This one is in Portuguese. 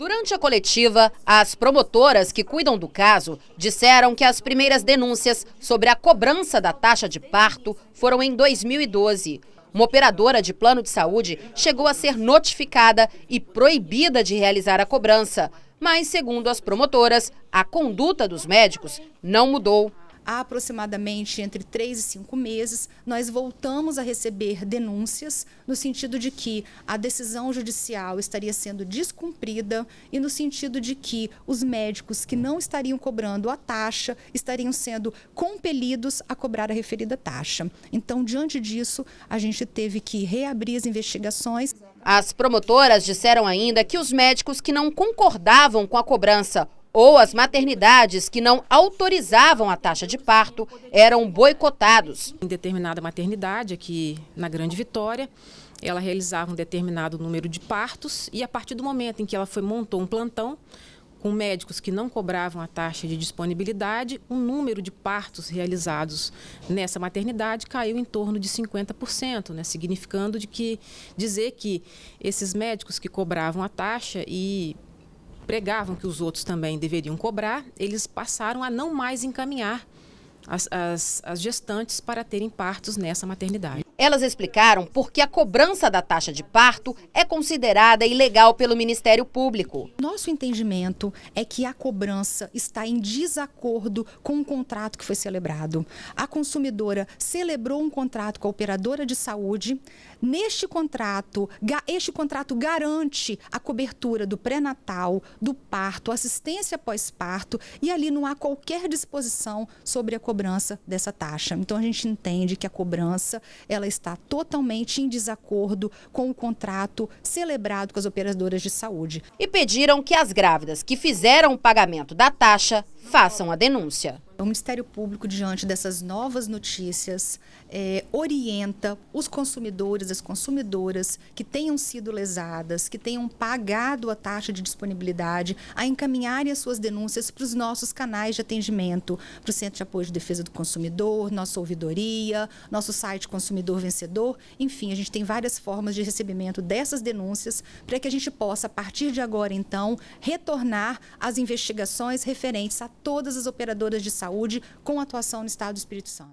Durante a coletiva, as promotoras que cuidam do caso disseram que as primeiras denúncias sobre a cobrança da taxa de parto foram em 2012. Uma operadora de plano de saúde chegou a ser notificada e proibida de realizar a cobrança, mas, segundo as promotoras, a conduta dos médicos não mudou há aproximadamente entre três e cinco meses, nós voltamos a receber denúncias no sentido de que a decisão judicial estaria sendo descumprida e no sentido de que os médicos que não estariam cobrando a taxa estariam sendo compelidos a cobrar a referida taxa. Então, diante disso, a gente teve que reabrir as investigações. As promotoras disseram ainda que os médicos que não concordavam com a cobrança ou as maternidades que não autorizavam a taxa de parto eram boicotados. Em determinada maternidade, aqui na Grande Vitória, ela realizava um determinado número de partos e a partir do momento em que ela foi montou um plantão com médicos que não cobravam a taxa de disponibilidade, o número de partos realizados nessa maternidade caiu em torno de 50%, né? significando de que dizer que esses médicos que cobravam a taxa e pregavam que os outros também deveriam cobrar, eles passaram a não mais encaminhar as, as, as gestantes para terem partos nessa maternidade. Elas explicaram por que a cobrança da taxa de parto é considerada ilegal pelo Ministério Público. Nosso entendimento é que a cobrança está em desacordo com o contrato que foi celebrado. A consumidora celebrou um contrato com a operadora de saúde. Neste contrato, este contrato garante a cobertura do pré-natal, do parto, assistência pós-parto e ali não há qualquer disposição sobre a cobrança dessa taxa. Então a gente entende que a cobrança ela está totalmente em desacordo com o contrato celebrado com as operadoras de saúde. E pediram que as grávidas que fizeram o pagamento da taxa façam a denúncia. O Ministério Público, diante dessas novas notícias, é, orienta os consumidores, as consumidoras que tenham sido lesadas, que tenham pagado a taxa de disponibilidade, a encaminharem as suas denúncias para os nossos canais de atendimento, para o Centro de Apoio de Defesa do Consumidor, nossa ouvidoria, nosso site Consumidor Vencedor. Enfim, a gente tem várias formas de recebimento dessas denúncias para que a gente possa, a partir de agora, então, retornar às investigações referentes a todas as operadoras de saúde Saúde, com atuação no Estado do Espírito Santo.